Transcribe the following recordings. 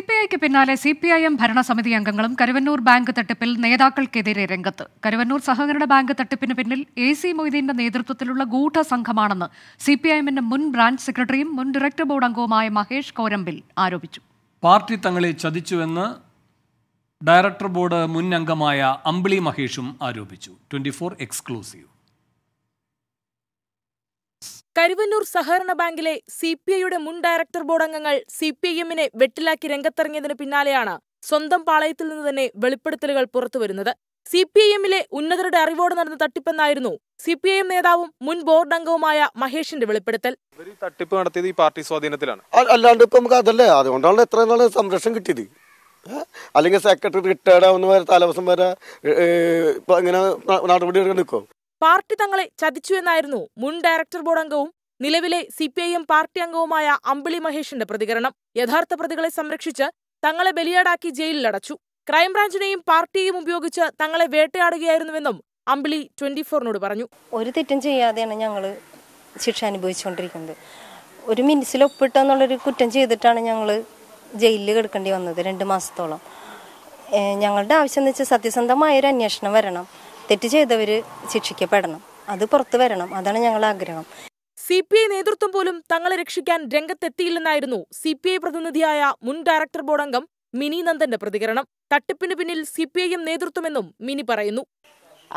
സിപിഐക്ക് പിന്നാലെ സിപിഐഎം ഭരണസമിതി അംഗങ്ങളും കരുവന്നൂർ ബാങ്ക് തട്ടിപ്പിൽ നേതാക്കൾക്കെതിരെ രംഗത്ത് കരുവന്നൂർ സഹകരണ ബാങ്ക് തട്ടിപ്പിന് പിന്നിൽ എ സി മൊയ്തീന്റെ നേതൃത്വത്തിലുള്ള ഗൂഢസംഘമാണെന്ന് സി മുൻ ബ്രാഞ്ച് സെക്രട്ടറിയും മുൻ ഡയറക്ടർ ബോർഡ് അംഗവുമായ മഹേഷ് കോരമ്പിൽ ആരോപിച്ചു പാർട്ടി തങ്ങളെ ചതിച്ചുവെന്ന് ഡയറക്ടർ ബോർഡ് മുൻ അംഗമായ അമ്പിളി മഹേഷും ആരോപിച്ചു ട്വന്റി എക്സ്ക്ലൂസീവ് കരുവന്നൂർ സഹകരണ ബാങ്കിലെ സി പി ഐയുടെ മുൻ ഡയറക്ടർ ബോർഡ് അംഗങ്ങൾ സി പി ഐ എമ്മിനെ വെട്ടിലാക്കി രംഗത്തിറങ്ങിയതിന് പിന്നാലെയാണ് സ്വന്തം പാളയത്തിൽ നിന്ന് തന്നെ വെളിപ്പെടുത്തലുകൾ പുറത്തുവരുന്നത് സി പി ഐ എമ്മിലെ ഉന്നതരുടെ അറിവോട് നടന്ന തട്ടിപ്പെന്നായിരുന്നു സി പി ഐ എം നേതാവും മുൻ ബോർഡ് അംഗവുമായ മഹേഷിന്റെ വെളിപ്പെടുത്തൽ തട്ടിപ്പ് നടത്തിയത് ഈ പാർട്ടി സ്വാധീനത്തിലാണ് അല്ലാണ്ട് ഇപ്പൊ നമുക്ക് അതല്ലേ അതുകൊണ്ടാണ് എത്ര നാള് സംരക്ഷണം കിട്ടിയത് അല്ലെങ്കിൽ സെക്രട്ടറി റിട്ടയർഡ് ആവുന്ന വരെ തലവസം വരെ ഇങ്ങനെ നടപടി എടുക്കാൻ നിൽക്കും പാർട്ടി തങ്ങളെ ചതിച്ചു എന്നായിരുന്നു മുൻ ഡയറക്ടർ ബോർഡ് അംഗവും നിലവിലെ C P I M party അംഗവുമായ അമ്പിളി മഹേഷിന്റെ പ്രതികരണം യഥാർത്ഥ പ്രതികളെ സംരക്ഷിച്ച് തങ്ങളെ ബലിയാടാക്കി ജയിലിലടച്ചു ക്രൈംബ്രാഞ്ചിനെയും പാർട്ടിയെയും ഉപയോഗിച്ച് തങ്ങളെ വേട്ടയാടുകയായിരുന്നുവെന്നും അമ്പിളി ട്വന്റി ഫോറിനോട് പറഞ്ഞു ഒരു തെറ്റും ചെയ്യാതെയാണ് ഞങ്ങൾ ശിക്ഷ അനുഭവിച്ചുകൊണ്ടിരിക്കുന്നത് ഒരു മിനിസിൽ ഒപ്പിട്ടെന്നുള്ളൊരു കുറ്റം ചെയ്തിട്ടാണ് ഞങ്ങൾ ജയിലിൽ കിടക്കേണ്ടി വന്നത് രണ്ട് മാസത്തോളം ഞങ്ങളുടെ ആവശ്യം എന്ന് വെച്ചാൽ സത്യസന്ധമായ ഒരു അന്വേഷണം വരണം തെറ്റ് ചെയ്തവർ ശിക്ഷിക്കപ്പെടണം അത് പുറത്തു വരണം അതാണ് ഞങ്ങളുടെ ആഗ്രഹം സി പി ഐ നേതൃത്വം പോലും തങ്ങളെ രക്ഷിക്കാൻ രംഗത്തെത്തിയില്ലെന്നായിരുന്നു സി പി ഐ പ്രതിനിധിയായ മുൻ ഡയറക്ടർ ബോർഡ് അംഗം മിനി നന്ദന്റെ പ്രതികരണം തട്ടിപ്പിന് പിന്നിൽ സി പി ഐ എം നേതൃത്വമെന്നും മിനി പറയുന്നു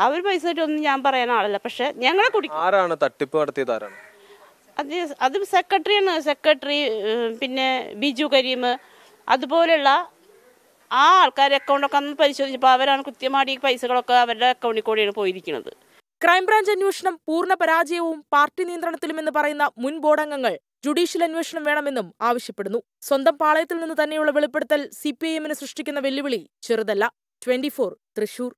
അവർ പൈസ ഒന്നും ഞാൻ പറയാൻ ആളല്ല പക്ഷെ ഞങ്ങളെ ആരാണ് തട്ടിപ്പ് നടത്തിയത് ആരാണ് അത് അത് സെക്രട്ടറിയാണ് സെക്രട്ടറി പിന്നെ ബിജു കരീം അതുപോലെയുള്ള ആ ആൾക്കാരുടെ അക്കൗണ്ടൊക്കെ അന്ന് പരിശോധിച്ചപ്പോൾ അവരാണ് കൃത്യമായി ഈ പൈസകളൊക്കെ അവരുടെ അക്കൗണ്ടിൽ കൂടിയാണ് പോയിരിക്കുന്നത് ക്രൈംബ്രാഞ്ച് അന്വേഷണം പൂർണ്ണ പരാജയവും പാർട്ടി എന്ന് പറയുന്ന മുൻ ബോർഡംഗങ്ങൾ ജുഡീഷ്യൽ അന്വേഷണം വേണമെന്നും ആവശ്യപ്പെടുന്നു സ്വന്തം പാളയത്തിൽ നിന്ന് തന്നെയുള്ള വെളിപ്പെടുത്തൽ സി പി ഐ എമ്മിന് സൃഷ്ടിക്കുന്ന വെല്ലുവിളി ചെറുതല്ല ട്വന്റി ഫോർ തൃശൂർ